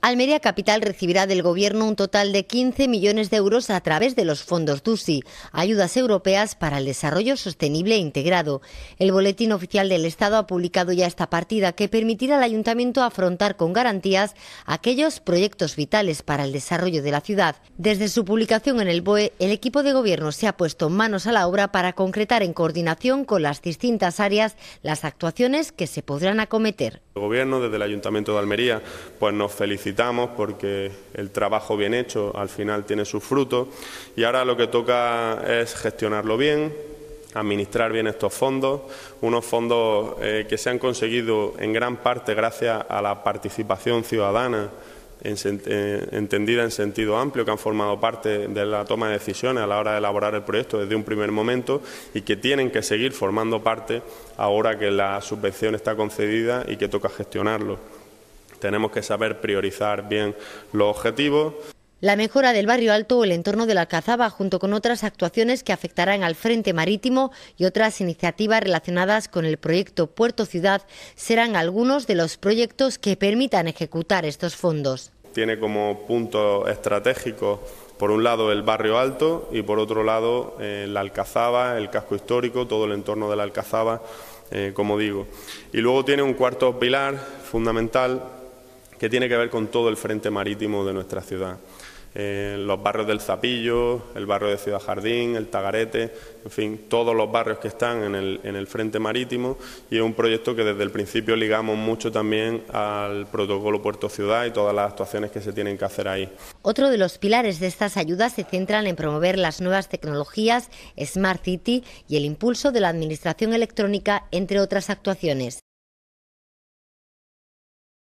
Almería Capital recibirá del Gobierno un total de 15 millones de euros a través de los fondos DUSI, Ayudas Europeas para el Desarrollo Sostenible e Integrado. El Boletín Oficial del Estado ha publicado ya esta partida que permitirá al Ayuntamiento afrontar con garantías aquellos proyectos vitales para el desarrollo de la ciudad. Desde su publicación en el BOE, el equipo de Gobierno se ha puesto manos a la obra para concretar en coordinación con las distintas áreas las actuaciones que se podrán acometer. El Gobierno, desde el Ayuntamiento de Almería, pues nos felicita porque el trabajo bien hecho al final tiene sus frutos y ahora lo que toca es gestionarlo bien, administrar bien estos fondos, unos fondos eh, que se han conseguido en gran parte gracias a la participación ciudadana eh, entendida en sentido amplio, que han formado parte de la toma de decisiones a la hora de elaborar el proyecto desde un primer momento y que tienen que seguir formando parte ahora que la subvención está concedida y que toca gestionarlo. Tenemos que saber priorizar bien los objetivos. La mejora del barrio alto o el entorno de la Alcazaba, junto con otras actuaciones que afectarán al frente marítimo y otras iniciativas relacionadas con el proyecto Puerto Ciudad, serán algunos de los proyectos que permitan ejecutar estos fondos. Tiene como punto estratégico, por un lado, el barrio alto y por otro lado, eh, la Alcazaba, el casco histórico, todo el entorno de la Alcazaba, eh, como digo. Y luego tiene un cuarto pilar fundamental que tiene que ver con todo el frente marítimo de nuestra ciudad. Eh, los barrios del Zapillo, el barrio de Ciudad Jardín, el Tagarete, en fin, todos los barrios que están en el, en el frente marítimo y es un proyecto que desde el principio ligamos mucho también al protocolo Puerto Ciudad y todas las actuaciones que se tienen que hacer ahí. Otro de los pilares de estas ayudas se centran en promover las nuevas tecnologías, Smart City y el impulso de la administración electrónica, entre otras actuaciones.